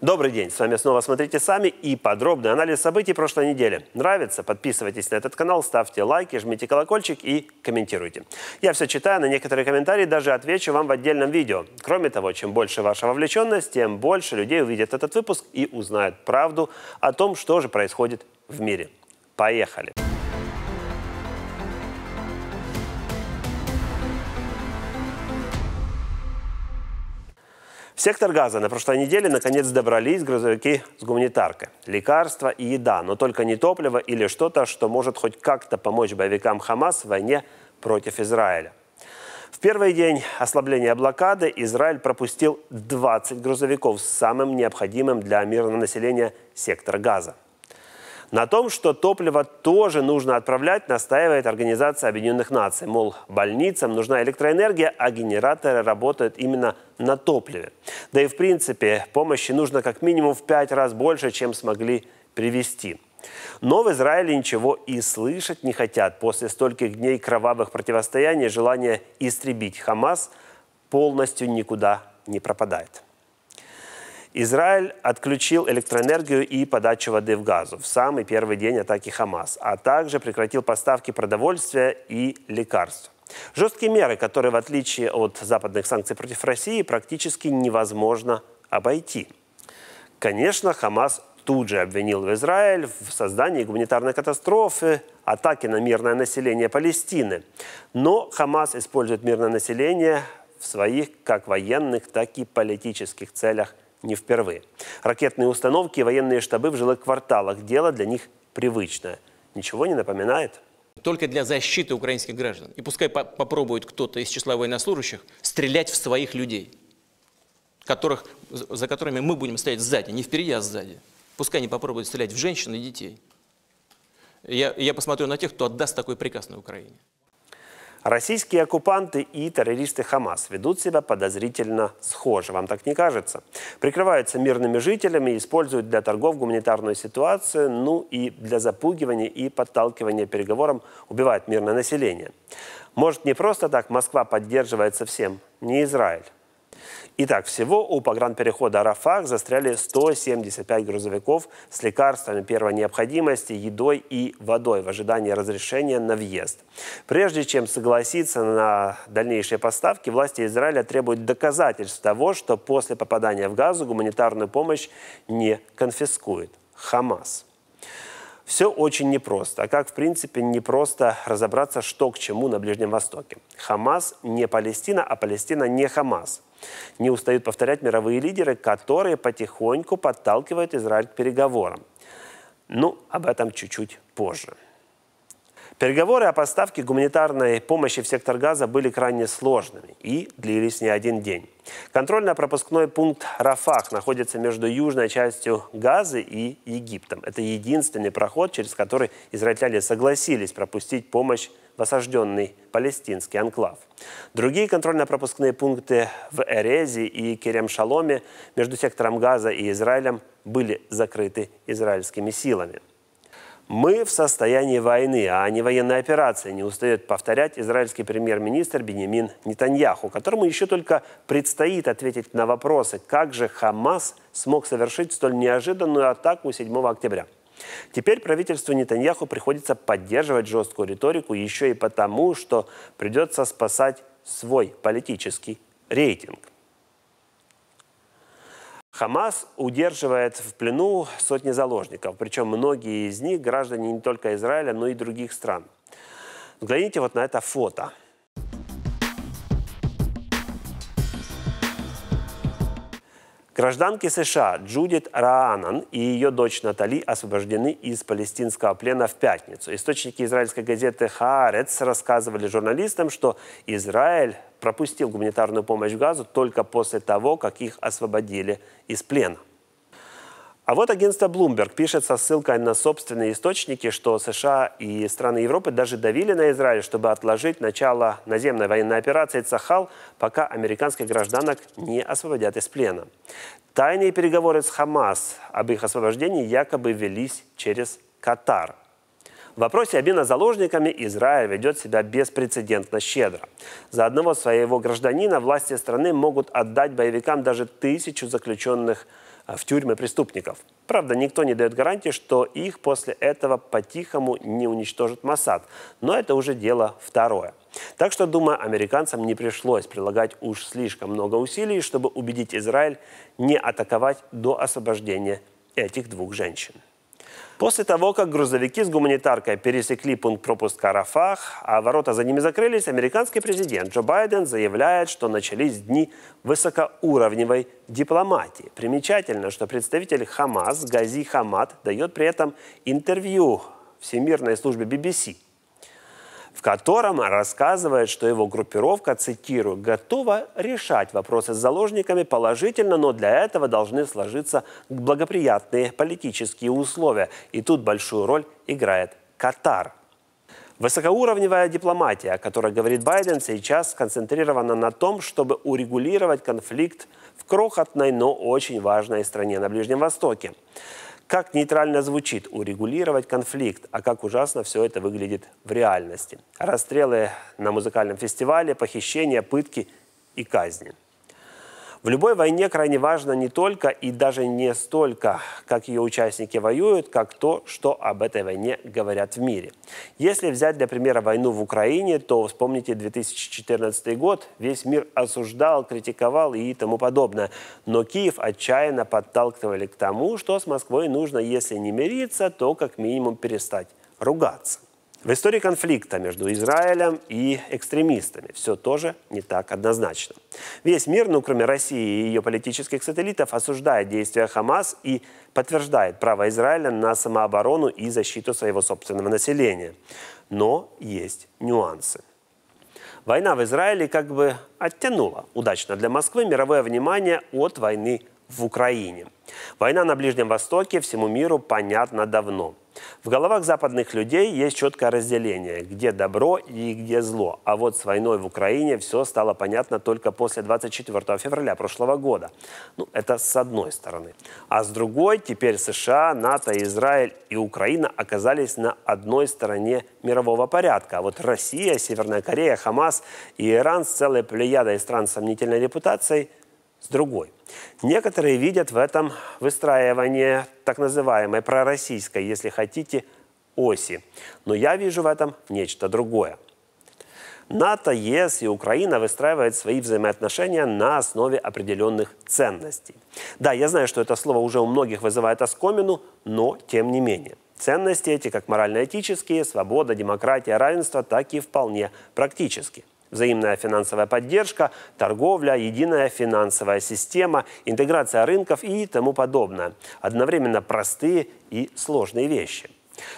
Добрый день, с вами снова «Смотрите сами» и подробный анализ событий прошлой недели. Нравится? Подписывайтесь на этот канал, ставьте лайки, жмите колокольчик и комментируйте. Я все читаю, на некоторые комментарии даже отвечу вам в отдельном видео. Кроме того, чем больше ваша вовлеченность, тем больше людей увидят этот выпуск и узнают правду о том, что же происходит в мире. Поехали! Сектор газа на прошлой неделе наконец добрались грузовики с гуманитаркой. Лекарства и еда, но только не топливо или что-то, что может хоть как-то помочь боевикам Хамас в войне против Израиля. В первый день ослабления блокады Израиль пропустил 20 грузовиков с самым необходимым для мирного населения сектора газа. На том, что топливо тоже нужно отправлять, настаивает Организация Объединенных Наций. Мол, больницам нужна электроэнергия, а генераторы работают именно на топливе. Да и в принципе помощи нужно как минимум в пять раз больше, чем смогли привести. Но в Израиле ничего и слышать не хотят. После стольких дней кровавых противостояний желание истребить Хамас полностью никуда не пропадает. Израиль отключил электроэнергию и подачу воды в Газу в самый первый день атаки Хамас, а также прекратил поставки продовольствия и лекарств. Жесткие меры, которые, в отличие от западных санкций против России, практически невозможно обойти. Конечно, Хамас тут же обвинил в Израиль в создании гуманитарной катастрофы, атаки на мирное население Палестины. Но Хамас использует мирное население в своих как военных, так и политических целях не впервые. Ракетные установки и военные штабы в жилых кварталах – дело для них привычное. Ничего не напоминает? Только для защиты украинских граждан. И пускай по попробует кто-то из числа военнослужащих стрелять в своих людей, которых, за которыми мы будем стоять сзади, не впереди, а сзади. Пускай они попробуют стрелять в женщин и детей. Я, я посмотрю на тех, кто отдаст такой приказ на Украине. Российские оккупанты и террористы Хамас ведут себя подозрительно схоже, вам так не кажется? Прикрываются мирными жителями, используют для торгов гуманитарную ситуацию, ну и для запугивания и подталкивания переговорам убивают мирное население. Может, не просто так Москва поддерживает совсем не Израиль? Итак, всего у погранперехода Арафах застряли 175 грузовиков с лекарствами первой необходимости, едой и водой в ожидании разрешения на въезд. Прежде чем согласиться на дальнейшие поставки, власти Израиля требуют доказательств того, что после попадания в Газу гуманитарную помощь не конфискует. Хамас. Все очень непросто. А как, в принципе, непросто разобраться, что к чему на Ближнем Востоке. Хамас не Палестина, а Палестина не Хамас. Не устают повторять мировые лидеры, которые потихоньку подталкивают Израиль к переговорам. Ну, об этом чуть-чуть позже. Переговоры о поставке гуманитарной помощи в сектор Газа были крайне сложными и длились не один день. Контрольно-пропускной пункт Рафах находится между южной частью Газы и Египтом. Это единственный проход, через который израильтяне согласились пропустить помощь в осажденный палестинский анклав. Другие контрольно-пропускные пункты в Эрезе и Керем-Шаломе между сектором Газа и Израилем были закрыты израильскими силами. Мы в состоянии войны, а не военной операции, не устает повторять израильский премьер-министр Бенемин Нетаньяху, которому еще только предстоит ответить на вопросы, как же Хамас смог совершить столь неожиданную атаку 7 октября. Теперь правительству Нетаньяху приходится поддерживать жесткую риторику еще и потому, что придется спасать свой политический рейтинг. Хамас удерживает в плену сотни заложников, причем многие из них граждане не только Израиля, но и других стран. Взгляните вот на это фото – Гражданки США Джудит Раанан и ее дочь Натали освобождены из палестинского плена в пятницу. Источники израильской газеты «Хаарец» рассказывали журналистам, что Израиль пропустил гуманитарную помощь в Газу только после того, как их освободили из плена. А вот агентство Bloomberg пишет со ссылкой на собственные источники, что США и страны Европы даже давили на Израиль, чтобы отложить начало наземной военной операции «Цахал», пока американских гражданок не освободят из плена. Тайные переговоры с Хамас об их освобождении якобы велись через Катар. В вопросе обмена заложниками Израиль ведет себя беспрецедентно щедро. За одного своего гражданина власти страны могут отдать боевикам даже тысячу заключенных граждан Э, в тюрьмы преступников. Правда, никто не дает гарантии, что их после этого по-тихому не уничтожит Масад, но это уже дело второе. Так что, думаю, американцам не пришлось прилагать уж слишком много усилий, чтобы убедить Израиль не атаковать до освобождения этих двух женщин. После того, как грузовики с гуманитаркой пересекли пункт пропуска Рафах, а ворота за ними закрылись, американский президент Джо Байден заявляет, что начались дни высокоуровневой дипломатии. Примечательно, что представитель Хамас Гази Хамад дает при этом интервью Всемирной службе BBC – в котором рассказывает, что его группировка, цитирую, готова решать вопросы с заложниками положительно, но для этого должны сложиться благоприятные политические условия. И тут большую роль играет Катар. Высокоуровневая дипломатия, о которой говорит Байден, сейчас сконцентрирована на том, чтобы урегулировать конфликт в крохотной, но очень важной стране на Ближнем Востоке как нейтрально звучит урегулировать конфликт, а как ужасно все это выглядит в реальности. Расстрелы на музыкальном фестивале, похищения, пытки и казни – в любой войне крайне важно не только и даже не столько, как ее участники воюют, как то, что об этой войне говорят в мире. Если взять для примера войну в Украине, то вспомните 2014 год, весь мир осуждал, критиковал и тому подобное. Но Киев отчаянно подталкивали к тому, что с Москвой нужно, если не мириться, то как минимум перестать ругаться. В истории конфликта между Израилем и экстремистами все тоже не так однозначно. Весь мир, ну кроме России и ее политических сателлитов, осуждает действия Хамас и подтверждает право Израиля на самооборону и защиту своего собственного населения. Но есть нюансы. Война в Израиле как бы оттянула удачно для Москвы мировое внимание от войны в Украине. Война на Ближнем Востоке всему миру понятна давно – в головах западных людей есть четкое разделение, где добро и где зло. А вот с войной в Украине все стало понятно только после 24 февраля прошлого года. Ну, это с одной стороны. А с другой, теперь США, НАТО, Израиль и Украина оказались на одной стороне мирового порядка. А вот Россия, Северная Корея, Хамас и Иран с целой плеядой стран с сомнительной репутацией – с другой. Некоторые видят в этом выстраивание так называемой пророссийской, если хотите, оси. Но я вижу в этом нечто другое. НАТО, ЕС и Украина выстраивают свои взаимоотношения на основе определенных ценностей. Да, я знаю, что это слово уже у многих вызывает оскомину, но тем не менее. Ценности эти как морально-этические, свобода, демократия, равенство, так и вполне практические взаимная финансовая поддержка, торговля, единая финансовая система, интеграция рынков и тому подобное. Одновременно простые и сложные вещи.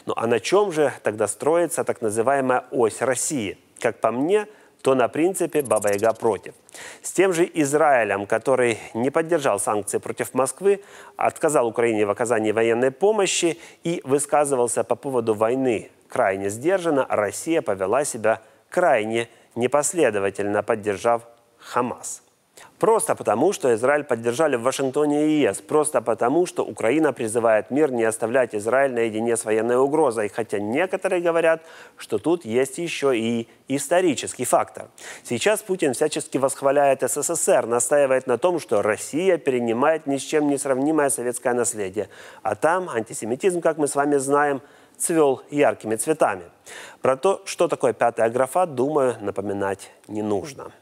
Ну а на чем же тогда строится так называемая ось России? Как по мне, то на принципе Баба-Яга против. С тем же Израилем, который не поддержал санкции против Москвы, отказал Украине в оказании военной помощи и высказывался по поводу войны крайне сдержанно, Россия повела себя крайне непоследовательно поддержав Хамас. Просто потому, что Израиль поддержали в Вашингтоне и ЕС. Просто потому, что Украина призывает мир не оставлять Израиль наедине с военной угрозой. Хотя некоторые говорят, что тут есть еще и исторический фактор. Сейчас Путин всячески восхваляет СССР, настаивает на том, что Россия перенимает ни с чем не сравнимое советское наследие. А там антисемитизм, как мы с вами знаем, – цвел яркими цветами. Про то, что такое пятая графа, думаю, напоминать не нужно.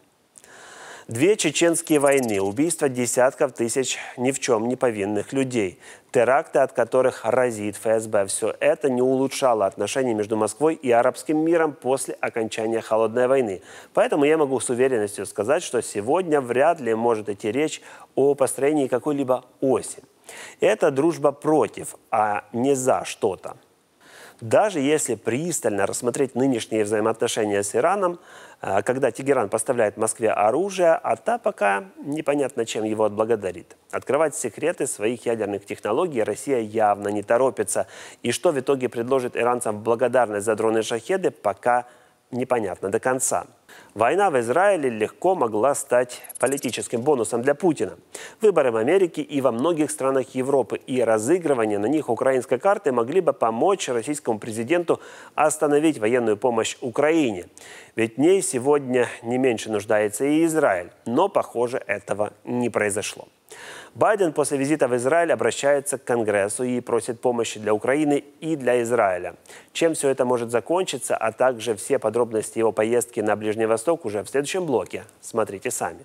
Две чеченские войны, убийство десятков тысяч ни в чем не повинных людей, теракты, от которых разит ФСБ. Все это не улучшало отношения между Москвой и арабским миром после окончания Холодной войны. Поэтому я могу с уверенностью сказать, что сегодня вряд ли может идти речь о построении какой-либо оси. Это дружба против, а не за что-то. Даже если пристально рассмотреть нынешние взаимоотношения с Ираном, а, когда Тегеран поставляет Москве оружие, а та пока непонятно, чем его отблагодарит. Открывать секреты своих ядерных технологий Россия явно не торопится. И что в итоге предложит иранцам в благодарность за дроны «Шахеды» пока непонятно непонятно до конца. Война в Израиле легко могла стать политическим бонусом для Путина. Выборы в Америке и во многих странах Европы и разыгрывание на них украинской карты могли бы помочь российскому президенту остановить военную помощь Украине. Ведь в ней сегодня не меньше нуждается и Израиль. Но, похоже, этого не произошло. Байден после визита в Израиль обращается к Конгрессу и просит помощи для Украины и для Израиля. Чем все это может закончиться, а также все подробности его поездки на Ближний Восток уже в следующем блоке. Смотрите сами.